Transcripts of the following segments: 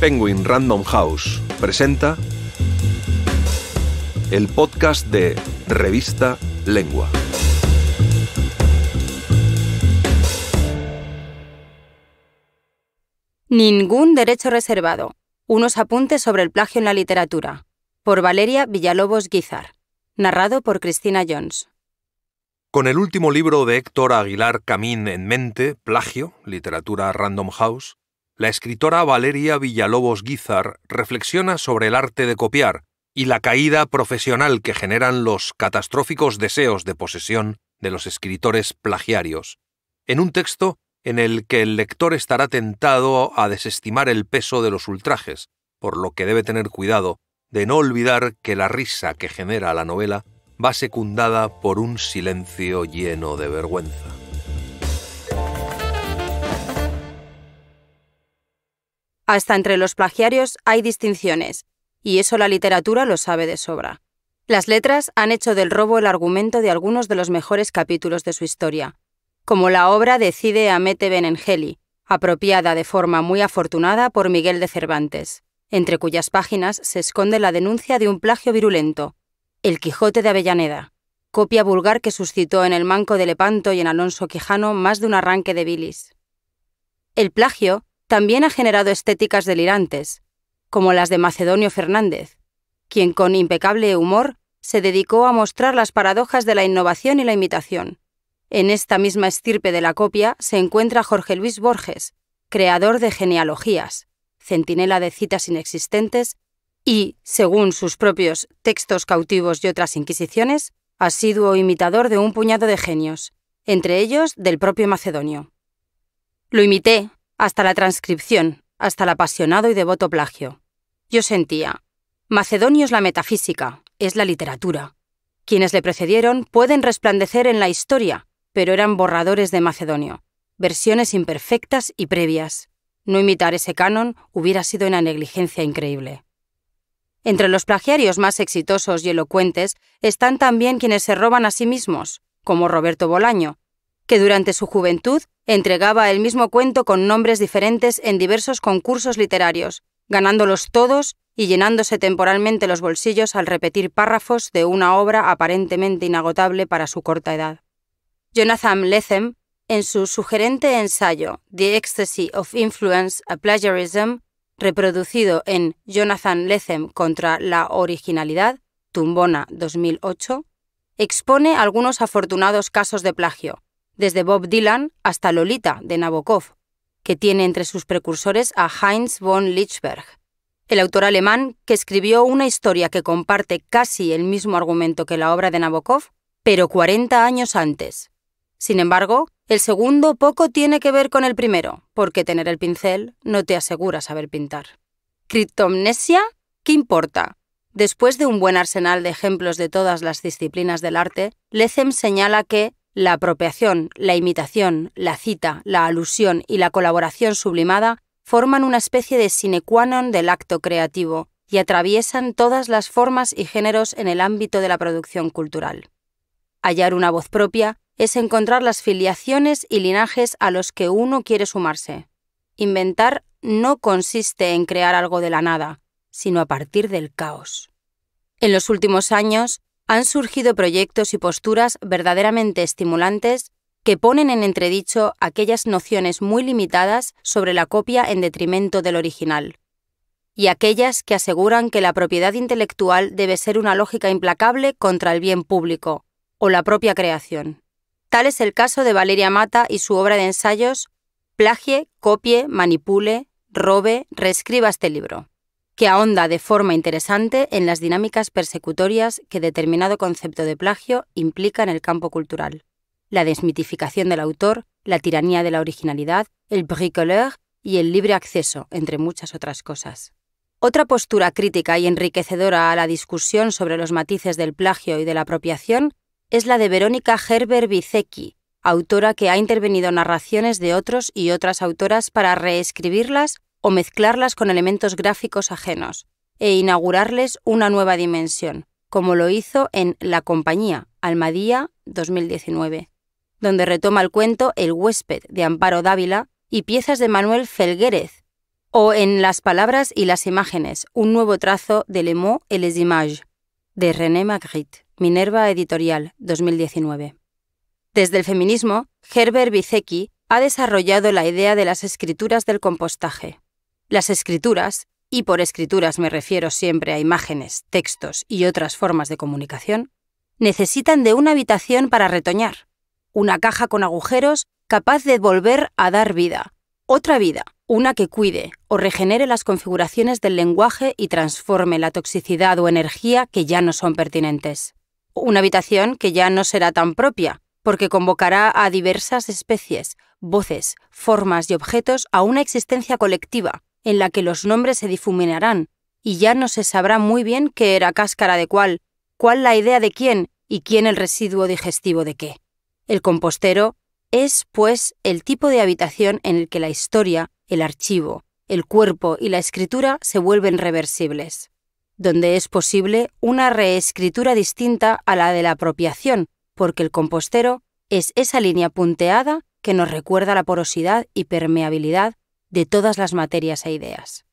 Penguin Random House presenta el podcast de Revista Lengua. Ningún derecho reservado. Unos apuntes sobre el plagio en la literatura. Por Valeria Villalobos Guizar. Narrado por Cristina Jones. Con el último libro de Héctor Aguilar Camín en mente, Plagio, literatura Random House, la escritora Valeria Villalobos Guizar reflexiona sobre el arte de copiar y la caída profesional que generan los catastróficos deseos de posesión de los escritores plagiarios, en un texto en el que el lector estará tentado a desestimar el peso de los ultrajes, por lo que debe tener cuidado de no olvidar que la risa que genera la novela va secundada por un silencio lleno de vergüenza. Hasta entre los plagiarios hay distinciones, y eso la literatura lo sabe de sobra. Las letras han hecho del robo el argumento de algunos de los mejores capítulos de su historia, como la obra Decide a Mete Benengeli, apropiada de forma muy afortunada por Miguel de Cervantes, entre cuyas páginas se esconde la denuncia de un plagio virulento, El Quijote de Avellaneda, copia vulgar que suscitó en el Manco de Lepanto y en Alonso Quijano más de un arranque de bilis. El plagio también ha generado estéticas delirantes, como las de Macedonio Fernández, quien con impecable humor se dedicó a mostrar las paradojas de la innovación y la imitación. En esta misma estirpe de la copia se encuentra Jorge Luis Borges, creador de genealogías, centinela de citas inexistentes y, según sus propios textos cautivos y otras inquisiciones, asiduo imitador de un puñado de genios, entre ellos del propio Macedonio. Lo imité, hasta la transcripción, hasta el apasionado y devoto plagio. Yo sentía, Macedonio es la metafísica, es la literatura. Quienes le precedieron pueden resplandecer en la historia, pero eran borradores de Macedonio, versiones imperfectas y previas. No imitar ese canon hubiera sido una negligencia increíble. Entre los plagiarios más exitosos y elocuentes están también quienes se roban a sí mismos, como Roberto Bolaño, que durante su juventud entregaba el mismo cuento con nombres diferentes en diversos concursos literarios, ganándolos todos y llenándose temporalmente los bolsillos al repetir párrafos de una obra aparentemente inagotable para su corta edad. Jonathan Lethem, en su sugerente ensayo The Ecstasy of Influence a Plagiarism, reproducido en Jonathan Lethem contra la originalidad, Tumbona 2008, expone algunos afortunados casos de plagio, desde Bob Dylan hasta Lolita de Nabokov, que tiene entre sus precursores a Heinz von Lichberg, el autor alemán que escribió una historia que comparte casi el mismo argumento que la obra de Nabokov, pero 40 años antes. Sin embargo, el segundo poco tiene que ver con el primero, porque tener el pincel no te asegura saber pintar. Criptomnesia, ¿qué importa? Después de un buen arsenal de ejemplos de todas las disciplinas del arte, Lezem señala que la apropiación, la imitación, la cita, la alusión y la colaboración sublimada forman una especie de sine qua non del acto creativo y atraviesan todas las formas y géneros en el ámbito de la producción cultural. Hallar una voz propia es encontrar las filiaciones y linajes a los que uno quiere sumarse. Inventar no consiste en crear algo de la nada, sino a partir del caos. En los últimos años, han surgido proyectos y posturas verdaderamente estimulantes que ponen en entredicho aquellas nociones muy limitadas sobre la copia en detrimento del original, y aquellas que aseguran que la propiedad intelectual debe ser una lógica implacable contra el bien público, o la propia creación. Tal es el caso de Valeria Mata y su obra de ensayos Plagie, copie, manipule, robe, reescriba este libro que ahonda de forma interesante en las dinámicas persecutorias que determinado concepto de plagio implica en el campo cultural. La desmitificación del autor, la tiranía de la originalidad, el bricoleur y el libre acceso, entre muchas otras cosas. Otra postura crítica y enriquecedora a la discusión sobre los matices del plagio y de la apropiación es la de Verónica Gerber bizecchi autora que ha intervenido narraciones de otros y otras autoras para reescribirlas o mezclarlas con elementos gráficos ajenos, e inaugurarles una nueva dimensión, como lo hizo en La Compañía, Almadía 2019, donde retoma el cuento El huésped de Amparo Dávila y piezas de Manuel Felguérez, o en Las palabras y las imágenes, un nuevo trazo de Le mot et les images, de René Magritte, Minerva Editorial 2019. Desde el feminismo, Herbert Vizeki ha desarrollado la idea de las escrituras del compostaje, las escrituras, y por escrituras me refiero siempre a imágenes, textos y otras formas de comunicación, necesitan de una habitación para retoñar, una caja con agujeros capaz de volver a dar vida, otra vida, una que cuide o regenere las configuraciones del lenguaje y transforme la toxicidad o energía que ya no son pertinentes. Una habitación que ya no será tan propia, porque convocará a diversas especies, voces, formas y objetos a una existencia colectiva, en la que los nombres se difuminarán, y ya no se sabrá muy bien qué era cáscara de cuál, cuál la idea de quién y quién el residuo digestivo de qué. El compostero es, pues, el tipo de habitación en el que la historia, el archivo, el cuerpo y la escritura se vuelven reversibles, donde es posible una reescritura distinta a la de la apropiación, porque el compostero es esa línea punteada que nos recuerda la porosidad y permeabilidad de todas las materias e ideas.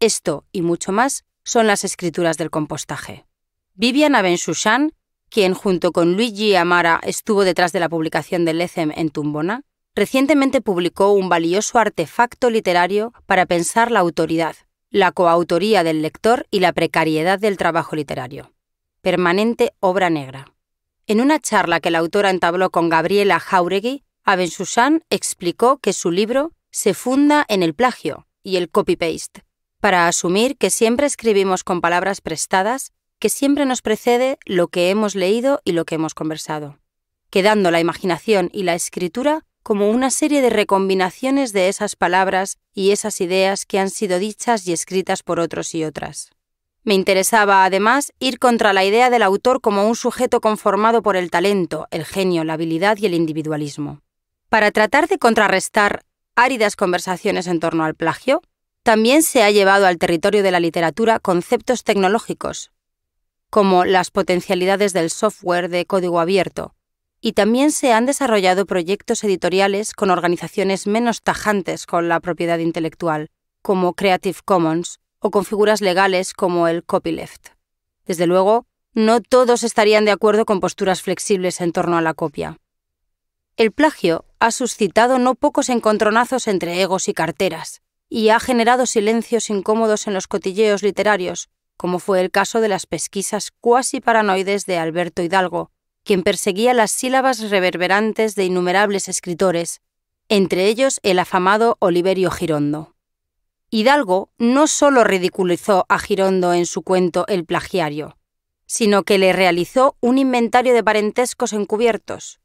Esto y mucho más son las escrituras del compostaje. Vivian Aben-Shushan, quien junto con Luigi Amara estuvo detrás de la publicación del ECEM en Tumbona, recientemente publicó un valioso artefacto literario para pensar la autoridad, la coautoría del lector y la precariedad del trabajo literario. Permanente obra negra. En una charla que la autora entabló con Gabriela Jauregui, Aben-Shushan explicó que su libro se funda en el plagio y el copy-paste, para asumir que siempre escribimos con palabras prestadas, que siempre nos precede lo que hemos leído y lo que hemos conversado, quedando la imaginación y la escritura como una serie de recombinaciones de esas palabras y esas ideas que han sido dichas y escritas por otros y otras. Me interesaba, además, ir contra la idea del autor como un sujeto conformado por el talento, el genio, la habilidad y el individualismo. Para tratar de contrarrestar áridas conversaciones en torno al plagio, también se ha llevado al territorio de la literatura conceptos tecnológicos, como las potencialidades del software de código abierto, y también se han desarrollado proyectos editoriales con organizaciones menos tajantes con la propiedad intelectual, como Creative Commons, o con figuras legales como el copyleft. Desde luego, no todos estarían de acuerdo con posturas flexibles en torno a la copia. El plagio ha suscitado no pocos encontronazos entre egos y carteras, y ha generado silencios incómodos en los cotilleos literarios, como fue el caso de las pesquisas cuasi paranoides de Alberto Hidalgo, quien perseguía las sílabas reverberantes de innumerables escritores, entre ellos el afamado Oliverio Girondo. Hidalgo no solo ridiculizó a Girondo en su cuento El plagiario, sino que le realizó un inventario de parentescos encubiertos,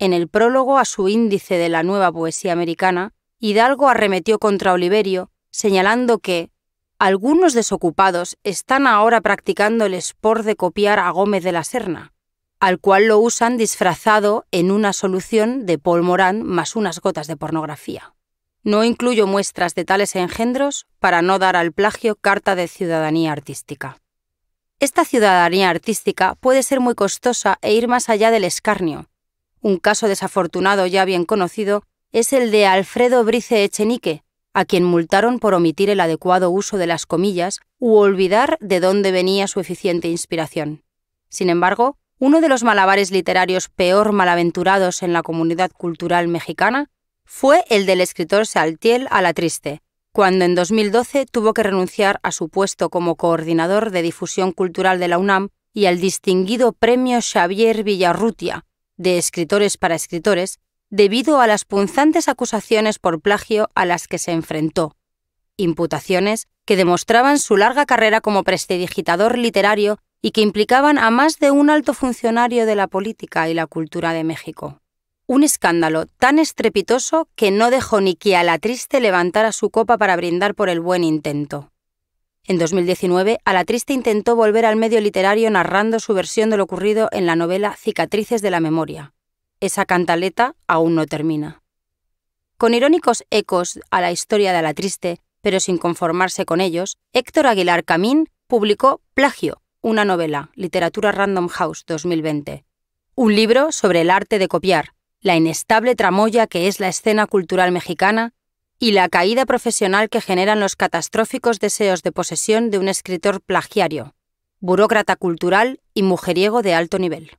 en el prólogo a su índice de la nueva poesía americana, Hidalgo arremetió contra Oliverio, señalando que algunos desocupados están ahora practicando el sport de copiar a Gómez de la Serna, al cual lo usan disfrazado en una solución de Paul Morán más unas gotas de pornografía. No incluyo muestras de tales engendros para no dar al plagio carta de ciudadanía artística. Esta ciudadanía artística puede ser muy costosa e ir más allá del escarnio, un caso desafortunado ya bien conocido es el de Alfredo Brice Echenique, a quien multaron por omitir el adecuado uso de las comillas u olvidar de dónde venía su eficiente inspiración. Sin embargo, uno de los malabares literarios peor malaventurados en la comunidad cultural mexicana fue el del escritor Saltiel a la Triste, cuando en 2012 tuvo que renunciar a su puesto como coordinador de difusión cultural de la UNAM y al distinguido premio Xavier Villarrutia de escritores para escritores debido a las punzantes acusaciones por plagio a las que se enfrentó, imputaciones que demostraban su larga carrera como prestidigitador literario y que implicaban a más de un alto funcionario de la política y la cultura de México. Un escándalo tan estrepitoso que no dejó ni que a la triste levantara su copa para brindar por el buen intento. En 2019, Alatriste intentó volver al medio literario narrando su versión de lo ocurrido en la novela Cicatrices de la Memoria. Esa cantaleta aún no termina. Con irónicos ecos a la historia de Alatriste, pero sin conformarse con ellos, Héctor Aguilar Camín publicó Plagio, una novela, Literatura Random House 2020. Un libro sobre el arte de copiar, la inestable tramoya que es la escena cultural mexicana y la caída profesional que generan los catastróficos deseos de posesión de un escritor plagiario, burócrata cultural y mujeriego de alto nivel.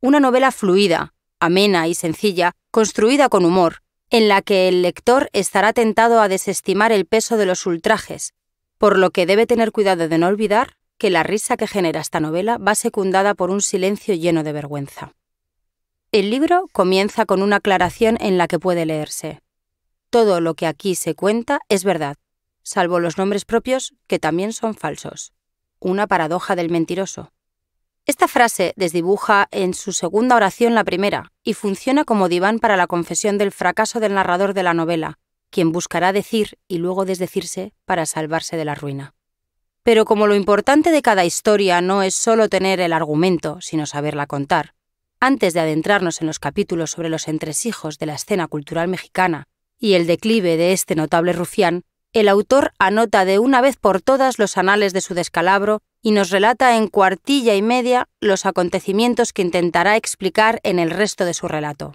Una novela fluida, amena y sencilla, construida con humor, en la que el lector estará tentado a desestimar el peso de los ultrajes, por lo que debe tener cuidado de no olvidar que la risa que genera esta novela va secundada por un silencio lleno de vergüenza. El libro comienza con una aclaración en la que puede leerse. Todo lo que aquí se cuenta es verdad, salvo los nombres propios, que también son falsos. Una paradoja del mentiroso. Esta frase desdibuja en su segunda oración la primera y funciona como diván para la confesión del fracaso del narrador de la novela, quien buscará decir y luego desdecirse para salvarse de la ruina. Pero como lo importante de cada historia no es solo tener el argumento, sino saberla contar, antes de adentrarnos en los capítulos sobre los entresijos de la escena cultural mexicana y el declive de este notable rufián, el autor anota de una vez por todas los anales de su descalabro y nos relata en cuartilla y media los acontecimientos que intentará explicar en el resto de su relato.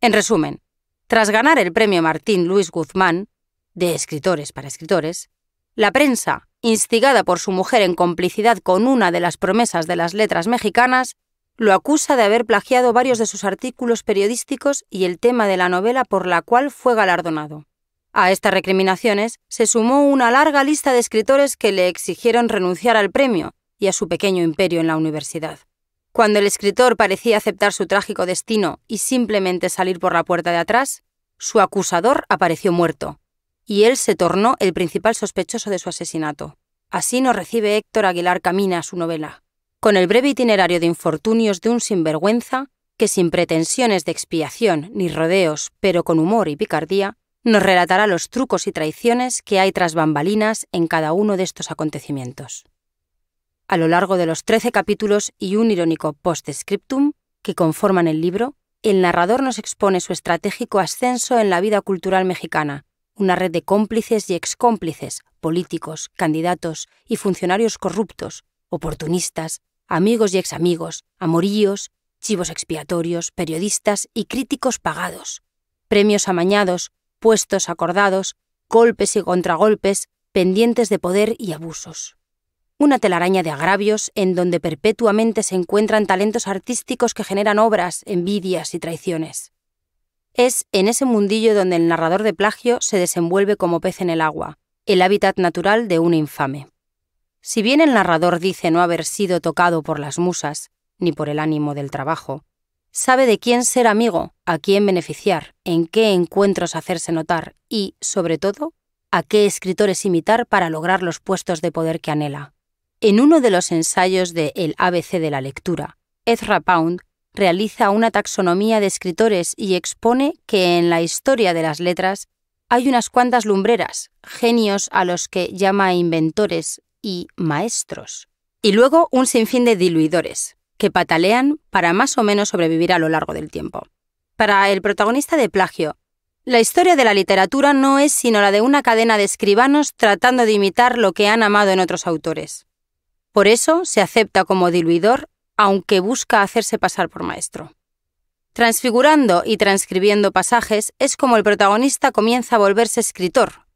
En resumen, tras ganar el premio Martín Luis Guzmán, de escritores para escritores, la prensa, instigada por su mujer en complicidad con una de las promesas de las letras mexicanas, lo acusa de haber plagiado varios de sus artículos periodísticos y el tema de la novela por la cual fue galardonado. A estas recriminaciones se sumó una larga lista de escritores que le exigieron renunciar al premio y a su pequeño imperio en la universidad. Cuando el escritor parecía aceptar su trágico destino y simplemente salir por la puerta de atrás, su acusador apareció muerto, y él se tornó el principal sospechoso de su asesinato. Así nos recibe Héctor Aguilar Camina a su novela con el breve itinerario de infortunios de un sinvergüenza que sin pretensiones de expiación ni rodeos, pero con humor y picardía, nos relatará los trucos y traiciones que hay tras bambalinas en cada uno de estos acontecimientos. A lo largo de los trece capítulos y un irónico post que conforman el libro, el narrador nos expone su estratégico ascenso en la vida cultural mexicana, una red de cómplices y excómplices, políticos, candidatos y funcionarios corruptos, oportunistas, amigos y examigos, amoríos, chivos expiatorios, periodistas y críticos pagados, premios amañados, puestos acordados, golpes y contragolpes, pendientes de poder y abusos. Una telaraña de agravios en donde perpetuamente se encuentran talentos artísticos que generan obras, envidias y traiciones. Es en ese mundillo donde el narrador de plagio se desenvuelve como pez en el agua, el hábitat natural de un infame. Si bien el narrador dice no haber sido tocado por las musas, ni por el ánimo del trabajo, sabe de quién ser amigo, a quién beneficiar, en qué encuentros hacerse notar y, sobre todo, a qué escritores imitar para lograr los puestos de poder que anhela. En uno de los ensayos de El ABC de la lectura, Ezra Pound realiza una taxonomía de escritores y expone que en la historia de las letras hay unas cuantas lumbreras, genios a los que llama inventores, y maestros. Y luego un sinfín de diluidores, que patalean para más o menos sobrevivir a lo largo del tiempo. Para el protagonista de Plagio, la historia de la literatura no es sino la de una cadena de escribanos tratando de imitar lo que han amado en otros autores. Por eso se acepta como diluidor, aunque busca hacerse pasar por maestro. Transfigurando y transcribiendo pasajes es como el protagonista comienza a volverse escritor,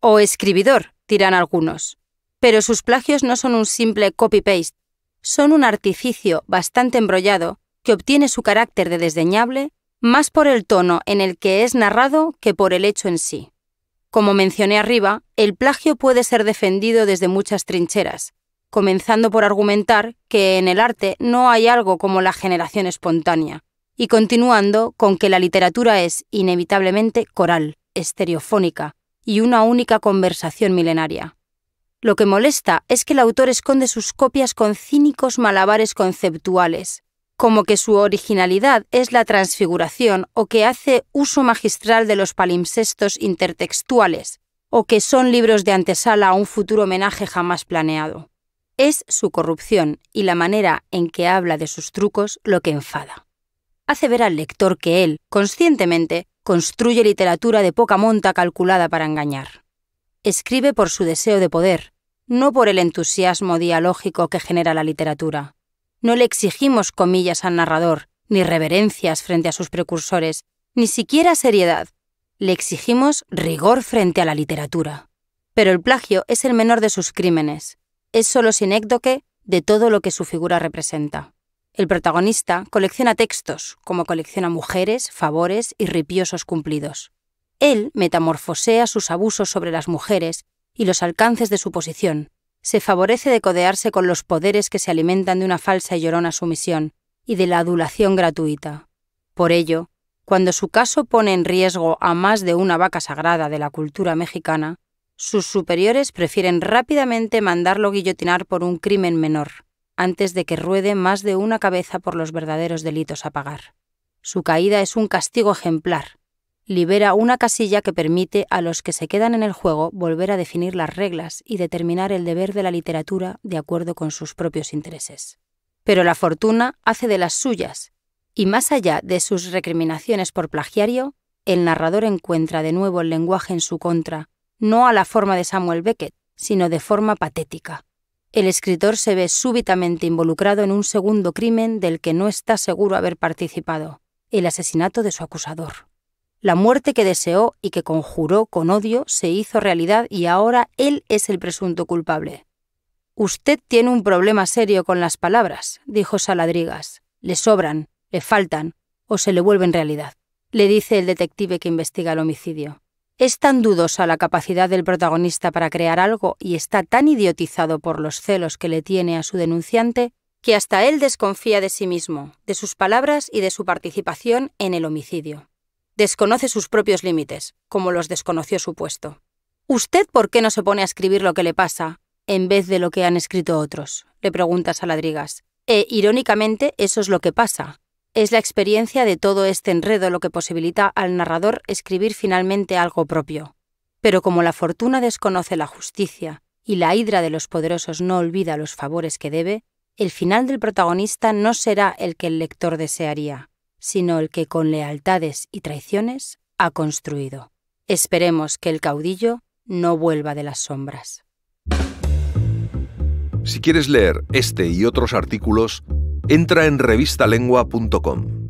o escribidor, dirán algunos. Pero sus plagios no son un simple copy-paste, son un artificio bastante embrollado que obtiene su carácter de desdeñable más por el tono en el que es narrado que por el hecho en sí. Como mencioné arriba, el plagio puede ser defendido desde muchas trincheras, comenzando por argumentar que en el arte no hay algo como la generación espontánea, y continuando con que la literatura es inevitablemente coral, estereofónica, y una única conversación milenaria. Lo que molesta es que el autor esconde sus copias con cínicos malabares conceptuales, como que su originalidad es la transfiguración o que hace uso magistral de los palimpsestos intertextuales, o que son libros de antesala a un futuro homenaje jamás planeado. Es su corrupción y la manera en que habla de sus trucos lo que enfada. Hace ver al lector que él, conscientemente, construye literatura de poca monta calculada para engañar. Escribe por su deseo de poder, no por el entusiasmo dialógico que genera la literatura. No le exigimos comillas al narrador, ni reverencias frente a sus precursores, ni siquiera seriedad. Le exigimos rigor frente a la literatura. Pero el plagio es el menor de sus crímenes. Es solo sinécdoque de todo lo que su figura representa. El protagonista colecciona textos, como colecciona mujeres, favores y ripiosos cumplidos. Él metamorfosea sus abusos sobre las mujeres y los alcances de su posición. Se favorece de codearse con los poderes que se alimentan de una falsa y llorona sumisión y de la adulación gratuita. Por ello, cuando su caso pone en riesgo a más de una vaca sagrada de la cultura mexicana, sus superiores prefieren rápidamente mandarlo guillotinar por un crimen menor, antes de que ruede más de una cabeza por los verdaderos delitos a pagar. Su caída es un castigo ejemplar, libera una casilla que permite a los que se quedan en el juego volver a definir las reglas y determinar el deber de la literatura de acuerdo con sus propios intereses. Pero la fortuna hace de las suyas, y más allá de sus recriminaciones por plagiario, el narrador encuentra de nuevo el lenguaje en su contra, no a la forma de Samuel Beckett, sino de forma patética. El escritor se ve súbitamente involucrado en un segundo crimen del que no está seguro haber participado, el asesinato de su acusador. La muerte que deseó y que conjuró con odio se hizo realidad y ahora él es el presunto culpable. Usted tiene un problema serio con las palabras, dijo Saladrigas. Le sobran, le faltan o se le vuelven realidad, le dice el detective que investiga el homicidio. Es tan dudosa la capacidad del protagonista para crear algo y está tan idiotizado por los celos que le tiene a su denunciante que hasta él desconfía de sí mismo, de sus palabras y de su participación en el homicidio desconoce sus propios límites, como los desconoció su puesto. ¿Usted por qué no se pone a escribir lo que le pasa en vez de lo que han escrito otros? le pregunta Saladrigas. E irónicamente, eso es lo que pasa. Es la experiencia de todo este enredo lo que posibilita al narrador escribir finalmente algo propio. Pero como la fortuna desconoce la justicia y la hidra de los poderosos no olvida los favores que debe, el final del protagonista no será el que el lector desearía sino el que con lealtades y traiciones ha construido. Esperemos que el caudillo no vuelva de las sombras. Si quieres leer este y otros artículos, entra en revistalengua.com.